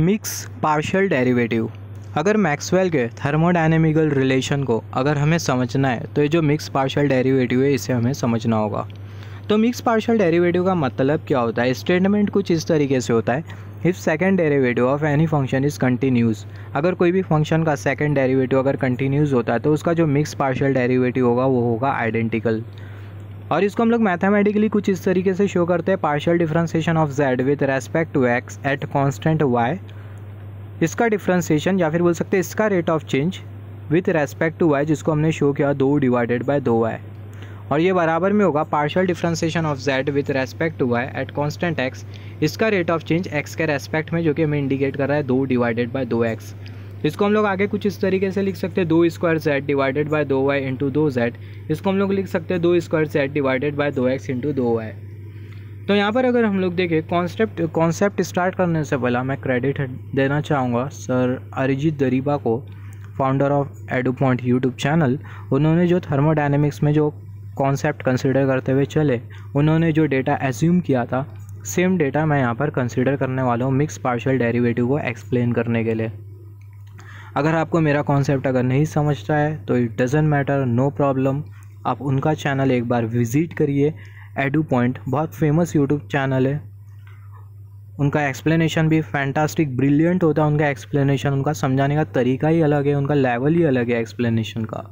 mix partial derivative अगर Maxwell के thermodynamical relation को अगर हमें समझना है तो ये जो मिक्स पार्शियल डेरिवेटिव है इसे हमें समझना होगा तो मिक्स पार्शियल डेरिवेटिव का मतलब क्या होता है स्टेटमेंट कुछ इस तरीके से होता है if second derivative of any function is continuous अगर कोई भी फंक्शन का सेकेंड डेरिवेटिव अगर कंटिन्यूस होता है तो उसका जो मिक्स पार्शियल डेरिवेटिव होगा वो होगा आइडेंटिकल और इसको हम लोग मैथमेटिकली कुछ इस तरीके से शो करते हैं partial differentiation of z with respect to x at constant y इसका डिफ्रेंसीशन या फिर बोल सकते हैं इसका rate of change with respect to y जिसको हमने शो किया दो डिवाइडेड बाय दो वाई और ये बराबर में होगा partial differentiation of z with respect to y at constant x इसका रेट ऑफ चेंज एक्स के रेस्पेक्ट में जो कि हमें इंडिकेट कर रहा है दो डिवाइडेड बाई दो एक्स इसको हम लोग आगे कुछ इस तरीके से लिख सकते हैं दो स्क्वायर जेड डिवाइडेड बाय दो वाई इंटू दो जेड इसको हम लोग लिख सकते हैं दो स्क्वायर जेड डिवाइडेड बाय दो एक्स इंटू दो वाई तो यहाँ पर अगर हम लोग देखें कॉन्सेप्ट कॉन्सेप्ट स्टार्ट करने से पहला मैं क्रेडिट देना चाहूँगा sir Arijit Dariba co-founder of Edu Point YouTube channel उन्होंने जो थर्मोडाइनमिक्स में जो कॉन्सेप्ट कंसिडर करते हुए चले उन्होंने जो डेटा एज्यूम किया था सेम डेटा मैं यहाँ पर कंसिडर करने वाला हूँ मिक्स पार्शल डेरिवेटिव को एक्सप्लेन करने के लिए अगर आपको मेरा कॉन्सेप्ट अगर नहीं समझता है तो it doesn't matter no problem आप उनका चैनल एक बार विज़िट करिए एडू पॉइंट बहुत फेमस यूट्यूब चैनल है उनका एक्सप्लेनेशन भी फैंटास्टिक ब्रिलियंट होता है उनका एक्सप्लेनेशन उनका समझाने का तरीका ही अलग है उनका लेवल ही अलग है एक्सप्लेनेशन का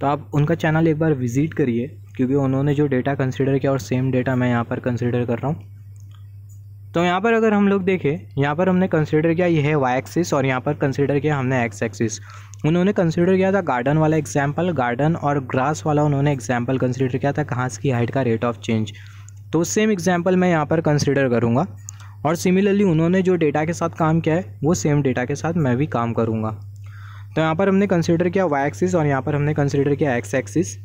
तो आप उनका चैनल एक बार विज़िट करिए क्योंकि उन्होंने जो डेटा कंसिडर किया और सेम डेटा मैं यहाँ पर कंसिडर कर रहा हूँ तो यहाँ पर अगर हम लोग देखें यहाँ पर हमने कंसिडर किया ये है वाई एक्सिस और यहाँ पर कंसिडर किया हमने एक्स एक्सिस उन्होंने कंसिडर किया था गार्डन वाला एग्जाम्पल गार्डन और ग्रास वाला उन्होंने एग्जाम्पल कंसिडर किया था घास की हाइट का रेट ऑफ चेंज तो सेम एग्जाम्पल मैं यहाँ पर कंसिडर करूँगा और सिमिलरली उन्होंने जो डेटा के साथ काम किया है वो सेम डेटा के साथ मैं भी काम करूँगा तो यहाँ पर हमने कंसिडर किया वाई एक्सिस और यहाँ पर हमने कंसिडर किया एक्स एक्सिस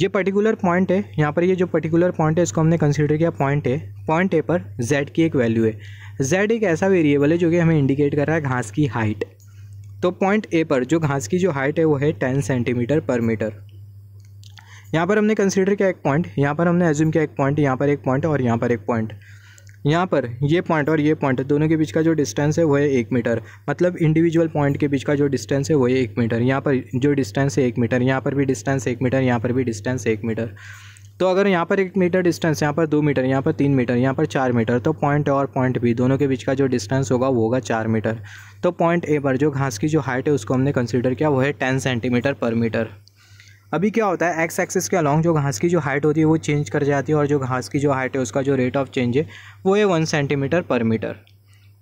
ये पर्टिकुलर पॉइंट है यहाँ पर ये जो पर्टिकुलर पॉइंट है इसको हमने कंसिडर किया पॉइंट है पॉइंट ए पर जेड की एक वैल्यू है जेड एक ऐसा वेरिएबल है जो कि हमें इंडिकेट कर रहा है घास की हाइट तो पॉइंट ए पर जो घास की जो हाइट है वो है टेन सेंटीमीटर पर मीटर यहाँ पर हमने कंसिडर किया एक पॉइंट यहाँ पर हमने एज्यूम किया एक पॉइंट यहाँ पर एक पॉइंट और यहाँ पर एक पॉइंट यहाँ पर ये पॉइंट और ये पॉइंट दोनों के बीच का जो डिस्टेंस है वो है एक मीटर मतलब इंडिविजुअल पॉइंट के बीच का जो डिस्टेंस है वो है एक मीटर यहाँ पर जो डिस्टेंस है एक मीटर यहाँ पर भी डिस्टेंस एक मीटर यहाँ पर भी डिस्टेंस एक मीटर तो अगर यहाँ पर एक मीटर डिस्टेंस यहाँ पर दो मीटर यहाँ पर तीन मीटर यहाँ पर चार मीटर तो पॉइंट और पॉइंट बी दोनों के बीच का जो डिस्टेंस होगा वो होगा चार मीटर तो पॉइंट ए पर जो घास की जो हाइट है उसको हमने कंसिडर किया वो है टेन सेंटीमीटर पर मीटर अभी क्या होता है एक्स एक्सेस के अलॉन्ग जो घास की जो हाइट होती है वो चेंज कर जाती है और जो घास की जो हाइट है उसका जो रेट ऑफ चेंज है वो है वन सेंटीमीटर पर मीटर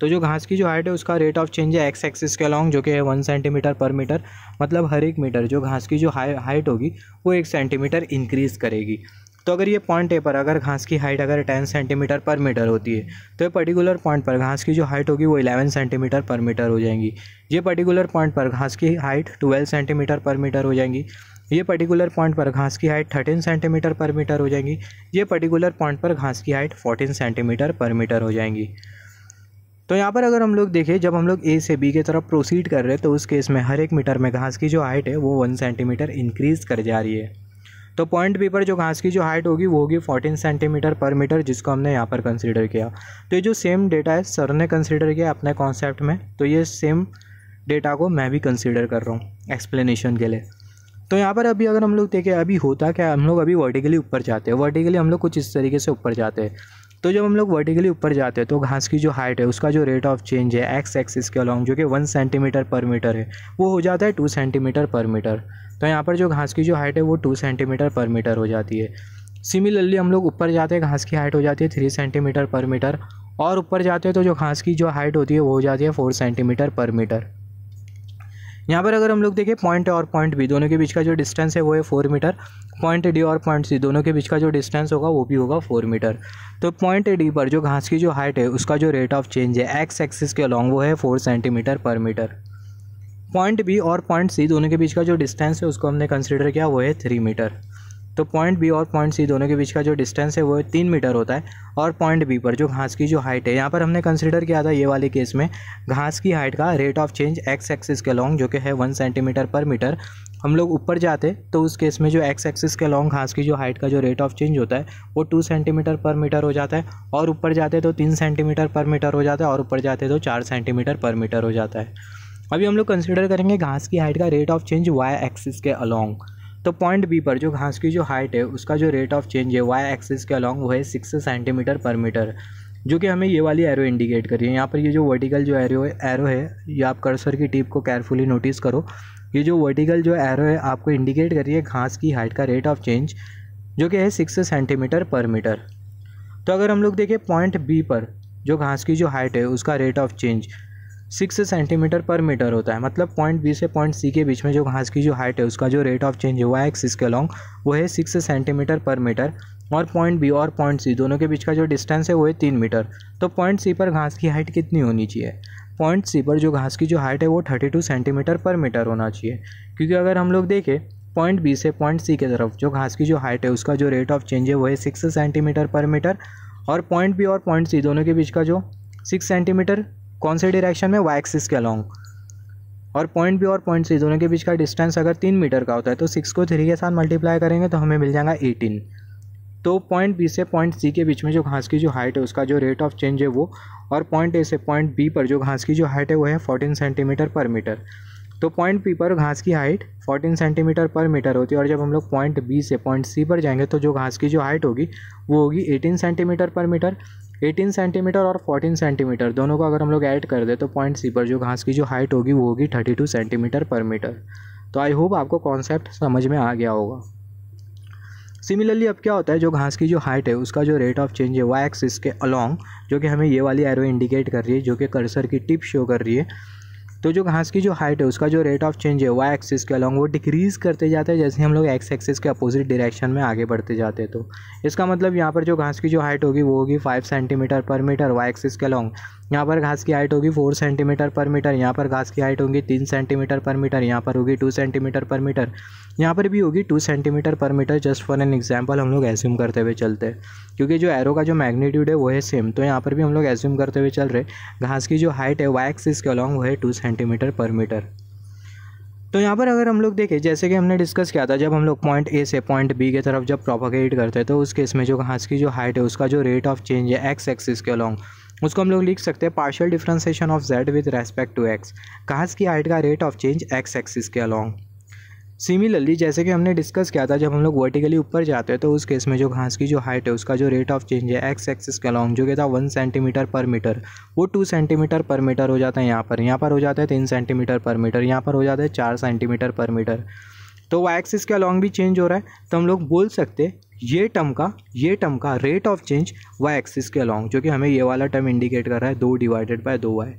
तो जो घास की जो हाइट है उसका रेट ऑफ चेंज है एक्स एक्सिस के अलॉन्ग जो कि है वन सेंटीमीटर पर मीटर मतलब हर एक मीटर जो घास की जो हाइट होगी वो एक सेंटीमीटर इंक्रीज़ करेगी तो अगर ये पॉइंट ए पर अगर घास की हाइट अगर टेन सेंटीमीटर पर मीटर होती है तो ये पर्टिकुलर पॉइंट पर घास की जो हाइट होगी वो इलेवन सेंटीमीटर पर मीटर हो जाएंगी ये पर्टिकुलर पॉइंट पर घास की height twelve centimeter per meter हो जाएंगी ये पर्टिकुलर पॉइंट पर घास की height thirteen centimeter per meter हो जाएंगी ये पर्टिकुलर पॉइंट पर घास की height fourteen centimeter per meter हो जाएंगी तो यहाँ पर अगर हम लोग देखें जब हम लोग ए से बी की तरफ प्रोसीड कर रहे हैं तो उस केस में हर एक मीटर में घास की जो हाइट है वो वन सेंटीमीटर इंक्रीज़ कर जा रही है तो पॉइंट बी पर जो घास की जो हाइट होगी वो होगी फोर्टीन सेंटीमीटर पर मीटर जिसको हमने यहाँ पर कंसिडर किया तो ये जो सेम डेटा है सर ने कंसिडर किया अपने कॉन्सेप्ट में तो ये सेम डेटा को मैं भी कंसिडर कर रहा हूँ एक्सप्लेनेशन के लिए तो यहाँ पर अभी अगर हम लोग देखें अभी होता क्या हम लोग अभी वर्टिकली ऊपर जाते हैं वर्टिकली हम लोग कुछ इस तरीके से ऊपर जाते हैं तो जब हम लोग वर्टिकली ऊपर जाते हैं तो घास की जो हाइट है उसका जो रेट ऑफ चेंज है एक्स एक्सिस के अलॉन्ग जो कि वन सेंटीमीटर पर मीटर है वो हो जाता है टू सेंटीमीटर पर मीटर तो यहाँ पर जो घास की जो हाइट है वो टू सेंटीमीटर पर मीटर हो जाती है सिमिलरली हम लोग ऊपर जाते हैं घास की हाइट हो जाती है थ्री सेंटीमीटर पर मीटर और ऊपर जाते हैं तो जो घास की जो हाइट होती है वो हो जाती है फोर सेंटीमीटर पर मीटर यहाँ पर अगर हम लोग देखें पॉइंट और पॉइंट बी दोनों के बीच का जो डिस्टेंस है वो है फोर मीटर पॉइंट डी और पॉइंट सी दोनों के बीच का जो डिस्टेंस होगा वो भी होगा फोर मीटर तो पॉइंट डी पर जो घास की जो हाइट है उसका जो रेट ऑफ चेंज है एक्स एक्सिस के अलॉन्ग वो है four centimetre per metre point B और पॉइंट सी दोनों के बीच का जो डिस्टेंस है उसको हमने कंसिडर किया वो है थ्री मीटर तो पॉइंट बी और पॉइंट सी दोनों के बीच का जो डिस्टेंस है वो तीन मीटर होता है और पॉइंट बी पर जो घास की जो हाइट है यहाँ पर हमने कंसिडर किया था ये वाले केस में घास की हाइट का rate of change x axis के लॉन्ग जो कि है वन सेंटीमीटर पर मीटर हम लोग ऊपर जाते तो उस केस में जो एक्स एक्सिस के लॉन्ग घास की जो हाइट का जो रेट ऑफ चेंज होता है वो टू सेंटीमीटर पर मीटर हो जाता है और ऊपर जाते तो तीन सेंटीमीटर पर मीटर हो जाता है और ऊपर जाते तो चार सेंटीमीटर पर मीटर हो जाता है अभी हम लोग कंसिडर करेंगे घास की हाइट का rate of change y axis के अलॉन्ग तो पॉइंट बी पर जो घास की जो हाइट है उसका जो रेट ऑफ चेंज है वाई एक्सिस के अलॉन्ग वो है सिक्स सेंटीमीटर पर मीटर जो कि हमें ये वाली एरो इंडिकेट करी है यहाँ पर ये जो वर्टिकल जो एरो है एरो है ये आप कर्सर की टिप को केयरफुली नोटिस करो ये जो वर्टिकल जो एरो है आपको इंडिकेट करी है घास की हाइट का रेट ऑफ चेंज जो कि है सिक्स सेंटीमीटर पर मीटर तो अगर हम लोग देखें पॉइंट बी पर जो घास की जो हाइट है उसका rate of change six centimeter per metre होता है मतलब पॉइंट बी से पॉइंट सी के बीच में जो घास की जो हाइट है उसका जो रेट ऑफ चेंज हुआ है एक्सिस के लॉन्ग वो है सिक्स सेंटीमीटर पर मीटर और पॉइंट बी और पॉइंट सी दोनों के बीच का जो डिस्टेंस है वो है तीन मीटर तो पॉइंट सी पर घास की हाइट कितनी होनी चाहिए पॉइंट सी पर जो घास की जो हाइट है वो thirty two centimetre per meter होना चाहिए क्योंकि अगर हम लोग देखें पॉइंट बी से पॉइंट सी की तरफ जो घास की जो हाइट है उसका जो रेट ऑफ चेंज है वो है सिक्स सेंटीमीटर पर मीटर और पॉइंट बी और पॉइंट सी दोनों के बीच का जो सिक्स सेंटीमीटर कौन से डायरेक्शन में वाई एक्सिस के अलॉन्ग और पॉइंट बी और पॉइंट सी दोनों के बीच का डिस्टेंस अगर तीन मीटर का होता है तो सिक्स को थ्री के साथ मल्टीप्लाई करेंगे तो हमें मिल जाएगा एटीन तो पॉइंट बी से पॉइंट सी के बीच में जो घास की जो हाइट है उसका जो रेट ऑफ चेंज है वो और पॉइंट ए से पॉइंट बी पर जो घास की जो हाइट है वो है फोर्टीन सेंटीमीटर पर मीटर तो पॉइंट पी पर घास की height fourteen centimeter per meter होती है और जब हम लोग पॉइंट बी से पॉइंट सी पर जाएंगे तो जो घास की जो हाइट होगी वो होगी eighteen centimeter per meter 18 centimeter और 14 सेंटीमीटर दोनों को अगर हम लोग ऐड कर दें तो पॉइंट सी पर जो घास की जो हाइट होगी वो होगी 32 सेंटीमीटर पर मीटर तो आई होप आपको कॉन्सेप्ट समझ में आ गया होगा सिमिलरली अब क्या होता है जो घास की जो हाइट है उसका जो रेट ऑफ चेंज है वाई एक्सिस के अलॉन्ग जो कि हमें ये वाली एरो इंडिकेट कर रही है जो कि कर्सर की टिप शो कर रही है तो जो घास की जो हाइट है उसका जो रेट ऑफ चेंज है वाई एक्सिस के अलॉन्ग वो डिक्रीज़ करते जाते हैं जैसे हम लोग एक्स एक्सिस के अपोजिट डायरेक्शन में आगे बढ़ते जाते हैं तो इसका मतलब यहाँ पर जो घास की जो हाइट होगी वो होगी five centimeter per meter y axis के अलॉन्ग यहाँ पर घास की हाइट होगी फोर सेंटीमीटर पर मीटर यहाँ पर घास की हाइट होगी तीन सेंटीमीटर पर मीटर यहाँ पर होगी टू सेंटीमीटर पर मीटर यहाँ पर भी होगी two centimetre per meter just for an example हम लोग एज्यूम करते हुए चलते हैं क्योंकि जो एरो का जो मैग्नीट्यूड है वो है सेम तो यहाँ पर भी हम लोग एज्यूम करते हुए चल रहे घास की जो हाइट है वाई एक्सिस के अलॉन्ग वो है two centi centimeter per meter तो यहाँ पर अगर हम लोग देखें जैसे कि हमने डिस्कस किया था जब हम लोग पॉइंट ए से पॉइंट बी की तरफ जब प्रोपागेट करते हैं तो उस केस में जो घास की जो हाइट है उसका जो रेट ऑफ चेंज है एक्स एक्सिस के अलॉन्ग उसको हम लोग लिख सकते हैं partial differentiation of z with respect to x घास की हाइट का rate of change x axis के अलॉन्ग सिमिलरली जैसे कि हमने डिस्कस किया था जब हम लोग वर्टिकली ऊपर जाते हैं तो उस केस में जो घास की जो हाइट है उसका जो रेट ऑफ चेंज है एक्स एक्सिस के अलॉन्ग जो कि था वन सेंटीमीटर पर मीटर वो टू सेंटीमीटर पर मीटर हो जाता है यहाँ पर यहाँ पर हो जाता है तीन सेंटीमीटर पर मीटर यहाँ पर हो जाता है चार सेंटीमीटर पर मीटर तो वाई एक्सिस के अलॉन्ग भी चेंज हो रहा है तो हम लोग बोल सकते ये टर्म का ये टर्म का rate of change y axis के अलॉन्ग जो कि हमें ये वाला टर्म इंडिकेट कर रहा है दो डिवाइडेड बाय दो वाई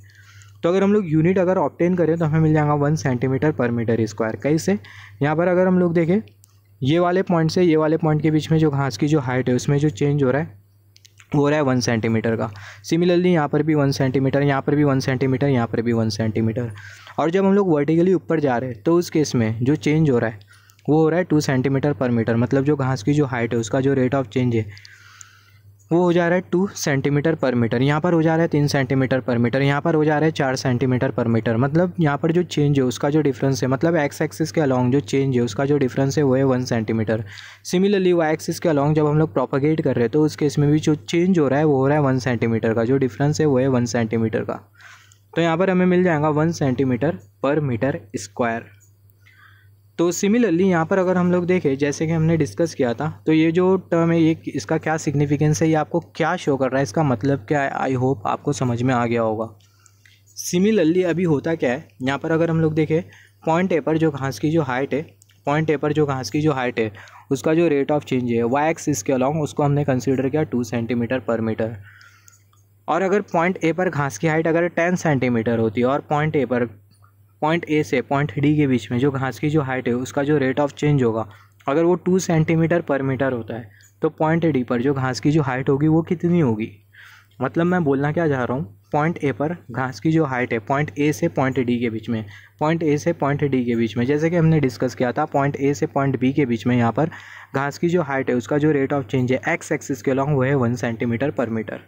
तो अगर हम लोग यूनिट अगर ऑप्टेन करें तो हमें मिल जाएगा one centimetre per metre square कैसे यहाँ पर अगर हम लोग देखें ये वाले पॉइंट से ये वाले पॉइंट के बीच में जो घास की जो हाइट है उसमें जो चेंज हो रहा है हो रहा है वन सेंटीमीटर का सिमिलरली यहाँ पर भी वन सेंटीमीटर यहाँ पर भी वन सेंटीमीटर यहाँ पर भी वन सेंटीमीटर और जब हम लोग वर्टिकली ऊपर जा रहे हैं तो उस केस में जो चेंज हो रहा है वो हो रहा है टू सेंटीमीटर पर मीटर तो मतलब जो घास की जो हाइट है उसका जो रेट ऑफ चेंज है वो हो जा रहा है टू सेंटीमीटर पर मीटर यहाँ पर हो जा रहा है तीन सेंटीमीटर पर मीटर यहाँ पर हो जा रहा है चार सेंटीमीटर पर मीटर मतलब यहाँ पर जो चेंज है उसका जो डिफरेंस है मतलब एक्स एक्सिस के अलॉन्ग जो चेंज है उसका जो डिफरेंस है वो है one centimeter similarly y axis के अलॉन्ग जब हम लोग प्रोपोगेट कर रहे हैं तो उस केस में भी जो चेंज हो रहा है वो हो रहा है वन सेंटीमीटर का जो डिफरेंस है वो है वन सेंटीमीटर का तो यहाँ पर हमें मिल जाएगा one centimetre per metre square तो सिमिलरली यहाँ पर अगर हम लोग देखें जैसे कि हमने डिस्कस किया था तो ये जो टर्म है ये इसका क्या सिग्निफिकेंस है ये आपको क्या शो कर रहा है इसका मतलब क्या है आई होप आपको समझ में आ गया होगा सिमिलरली अभी होता क्या है यहाँ पर अगर हम लोग देखें पॉइंट ए पर जो घास की जो हाइट है पॉइंट ए पर जो घास की जो हाइट है उसका जो रेट ऑफ चेंज है वाई एक्स इसके अलॉन्ग उसको हमने कंसिडर किया टू सेंटीमीटर पर मीटर और अगर पॉइंट ए पर घास की हाइट अगर टेन सेंटीमीटर होती है और पॉइंट ए पर पॉइंट ए से पॉइंट डी के बीच में जो घास की जो हाइट है उसका जो रेट ऑफ चेंज होगा अगर वो टू सेंटीमीटर पर मीटर होता है तो पॉइंट डी पर जो घास की जो हाइट होगी वो कितनी होगी मतलब मैं बोलना क्या चाह रहा हूँ पॉइंट ए पर घास की जो हाइट है पॉइंट ए से पॉइंट डी के बीच में पॉइंट ए से पॉइंट डी के बीच में जैसे कि हमने डिस्कस किया था पॉइंट ए से पॉइंट बी के बीच में यहाँ पर घास की जो हाइट है उसका जो रेट ऑफ चेंज है एक्स एक्सिस के लॉन्ग वो है one centimetre per metre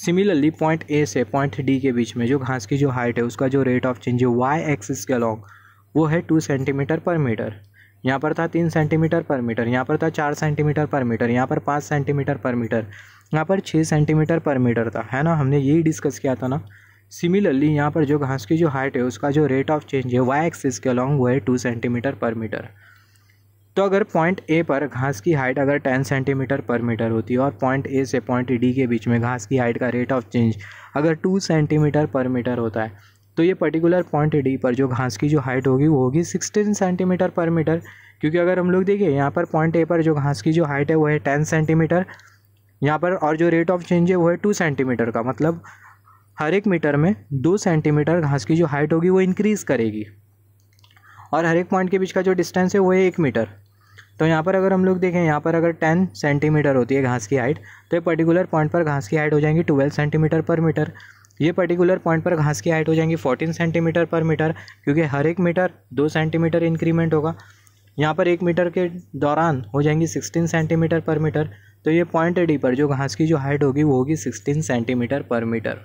similarly point A से पॉइंट डी के बीच में जो घास की जो हाइट है उसका जो रेट ऑफ चेंज है वाई एक्सिस के अलॉन्ग वो है टू सेंटीमीटर पर मीटर यहाँ पर था तीन सेंटीमीटर पर मीटर यहाँ पर था चार सेंटीमीटर पर मीटर यहाँ पर पाँच सेंटीमीटर पर मीटर यहाँ पर छः सेंटीमीटर पर मीटर था है ना हमने यही डिस्कस किया था ना सिमिलरली यहाँ पर जो घास की जो हाइट है उसका जो रेट ऑफ चेंज है वाई एक्सिस के अलॉन्ग वो है टू सेंटीमीटर पर मीटर तो अगर पॉइंट ए पर घास की हाइट अगर 10 सेंटीमीटर पर मीटर होती है और पॉइंट ए से पॉइंट डी के बीच में घास की हाइट का रेट ऑफ चेंज अगर 2 सेंटीमीटर पर मीटर होता है तो ये पर्टिकुलर पॉइंट डी पर जो घास की जो हाइट होगी वो होगी 16 सेंटीमीटर पर मीटर क्योंकि अगर हम लोग देखिए यहाँ पर पॉइंट ए पर जो घास की जो हाइट है वो है टेन सेंटीमीटर यहाँ पर और जो रेट ऑफ चेंज है वो है टू सेंटीमीटर का मतलब हर एक मीटर में दो सेंटीमीटर घास की जो हाइट होगी वो इंक्रीज़ करेगी और हर एक पॉइंट के बीच का जो डिस्टेंस है वो है एक मीटर तो यहाँ पर अगर हम लोग देखें यहाँ पर अगर टेन सेंटीमीटर होती है घास की हाइट तो ये पर्टिकुलर पॉइंट पर घास की हाइट हो जाएगी ट्वेल्व सेंटीमीटर पर मीटर ये पर्टिकुलर पॉइंट पर घास की हाइट हो जाएगी फोर्टीन सेंटीमीटर पर मीटर क्योंकि हर एक मीटर दो सेंटीमीटर इंक्रीमेंट होगा यहाँ पर एक मीटर के दौरान हो जाएंगी सिक्सटीन सेंटीमीटर पर मीटर तो ये पॉइंट डी पर जो घास की जो हाइट होगी वो होगी सिक्सटीन सेंटीमीटर पर मीटर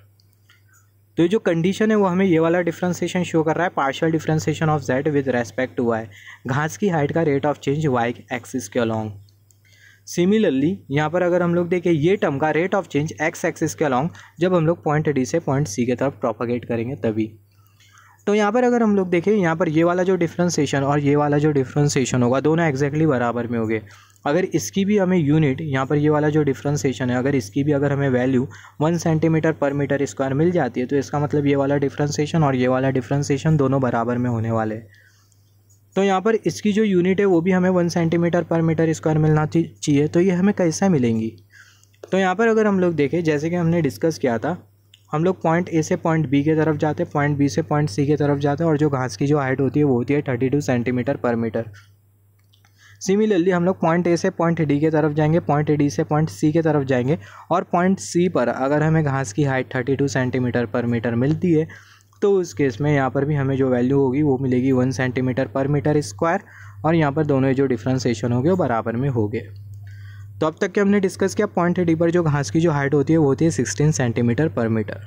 तो ये जो कंडीशन है वो हमें ये वाला डिफ्रेंसिएशन शो कर रहा है partial differentiation of z with respect to y घास की हाइट का rate of change y axis के अलॉन्ग सिमिलरली यहाँ पर अगर हम लोग देखें ये टर्म का rate of change x axis के अलॉन्ग जब हम लोग पॉइंट डी से पॉइंट सी के तरफ प्रोपागेट करेंगे तभी तो यहाँ पर अगर हम लोग देखें यहाँ पर ये वाला जो डिफ्रेंसीशन और ये वाला जो डिफ्रेंसीशन होगा दोनों एक्जैक्टली बराबर में होंगे अगर इसकी भी हमें यूनिट यहाँ पर ये वाला जो डिफ्रेंसीशन है अगर इसकी भी अगर हमें value one centimetre per metre square मिल जाती है तो इसका मतलब ये वाला डिफ्रेंसीशन और ये वाला डिफ्रेंसीशन दोनों बराबर में होने वाले तो यहाँ पर इसकी जो यूनिट है वो भी हमें one centimetre per metre square मिलना चाहिए तो ये हमें कैसे मिलेंगी तो यहाँ पर अगर हम लोग देखें जैसे कि हमने डिस्कस किया था हम लोग पॉइंट ए से पॉइंट बी के तरफ जाते हैं पॉइंट बी से पॉइंट सी के तरफ जाते हैं और जो घास की जो हाइट होती है वो होती है thirty two centimetre per metre similarly हम लोग पॉइंट ए से पॉइंट डी के तरफ जाएंगे पॉइंट डी से पॉइंट सी के तरफ जाएंगे और पॉइंट सी पर अगर हमें घास की height thirty two centimetre per meter मिलती है तो उस केस में यहाँ पर भी हमें जो वैल्यू होगी वो मिलेगी one centimetre per metre square और यहाँ पर दोनों जो डिफ्रेंसेशन होगी वो बराबर में हो गए तो अब तक के हमने डिस्कस किया पॉइंट थ्री पर जो घास की जो हाइट होती है वो होती है sixteen centimetre per metre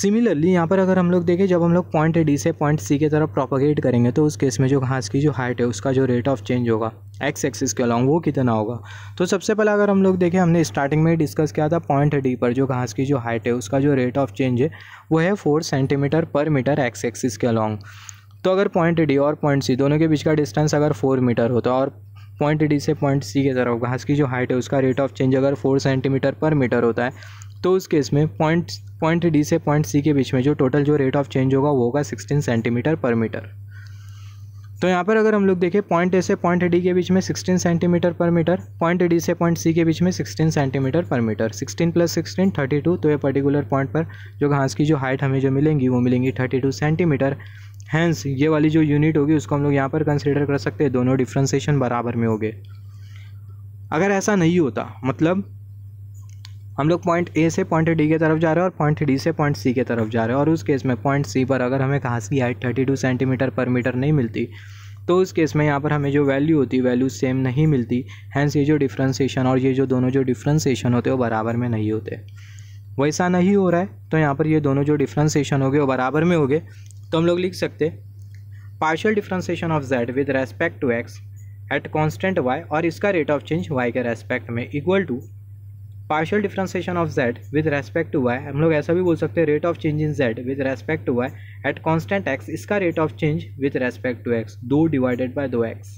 similarly यहाँ पर अगर हम लोग देखें जब हम लोग पॉइंट डी से पॉइंट सी की तरफ प्रोपोगेट करेंगे तो उस केस में जो घास की जो हाइट है उसका जो रेट ऑफ चेंज होगा एक्स एक्सिस के अलॉन्ग वो कितना होगा तो सबसे पहले अगर हम लोग देखें हमने स्टार्टिंग में डिस्कस किया था पॉइंट डी पर जो घास की जो हाइट है उसका जो रेट ऑफ चेंज है वो है four centimetre per metre x axis के अलॉन्ग तो अगर पॉइंट डी और पॉइंट सी दोनों के बीच का डिस्टेंस अगर फोर मीटर होता और पॉइंट डी से पॉइंट सी की तरफ घास की जो हाइट है उसका रेट ऑफ चेंज अगर फोर सेंटीमीटर पर मीटर होता है तो उस केस में पॉइंट पॉइंट डी से पॉइंट सी के बीच में जो टोटल जो रेट ऑफ चेंज होगा वो होगा सिक्सटीन सेंटीमीटर पर मीटर तो यहाँ पर अगर हम लोग देखें पॉइंट ए से पॉइंट डी के बीच में 16 centimetre per metre point D से पॉइंट सी के बीच में 16 centimetre per metre 16 plus thirty two तो ये पर्टिकुलर पॉइंट पर जो घास की जो हाइट हमें जो मिलेंगी वो मिलेंगी 32 सेंटीमीटर हैंस ये वाली जो यूनिट होगी उसको हम लोग यहाँ पर कंसिडर कर सकते हैं दोनों डिफ्रेंसीशन बराबर में हो गए अगर ऐसा नहीं होता मतलब हम लोग पॉइंट ए से पॉइंट डी के तरफ जा रहे हैं और पॉइंट डी से पॉइंट सी के तरफ जा रहे हैं और उस केस में पॉइंट सी पर अगर हमें घास की height thirty two centimetre per metre नहीं मिलती तो उस केस में यहाँ पर हमें जो वैल्यू होती वैल्यू सेम नहीं मिलती हैंस ये जो डिफ्रेंसीशन और ये जो दोनों जो डिफ्रेंसीशन होते वो बराबर में नहीं होते वैसा नहीं हो रहा है तो यहाँ पर ये दोनों जो डिफ्रेंसीशन हो गए वो बराबर में हो गए तो हम लोग लिख सकते partial differentiation of z with respect to x at constant y और इसका रेट ऑफ चेंज वाई के रेस्पेक्ट में equal to partial differentiation of z with respect to y हम लोग ऐसा भी बोल सकते हैं rate of change in z with respect to y at constant x इसका rate of change with respect to x दो डिवाइडेड बाई दो एक्स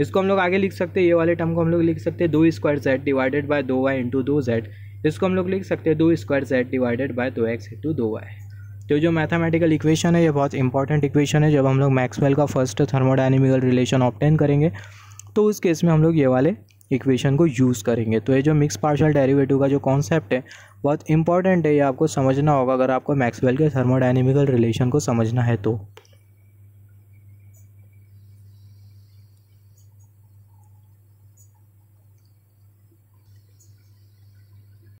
इसको हम लोग आगे लिख सकते हैं ये वाले टर्म को हम लोग लिख सकते हैं दो स्क्वायर जेड डिवाइडेड बाय दो वाई इंटू दो जेड इसको हम लोग लिख सकते हैं दो स्क्वायर जेड डिवाइडेड बाय दो एक्स इंटू दो वाई तो जो मैथमेटिकल इक्वेशन है ये बहुत इंपॉर्टेंट इक्वेशन है जब हम लोग मैक्सवेल का फर्स्ट थर्मोडाइनमिकल रिलेशन ऑप्टेन करेंगे तो उस केस में हम लोग ये वाले इक्वेशन को यूज़ करेंगे तो ये जो मिक्स पार्शल डेरिवेटिव का जो कॉन्सेप्ट है बहुत इंपॉर्टेंट है ये आपको समझना होगा अगर आपको मैक्सवेल के थर्मोडाइनमिकल रिलेशन को समझना है तो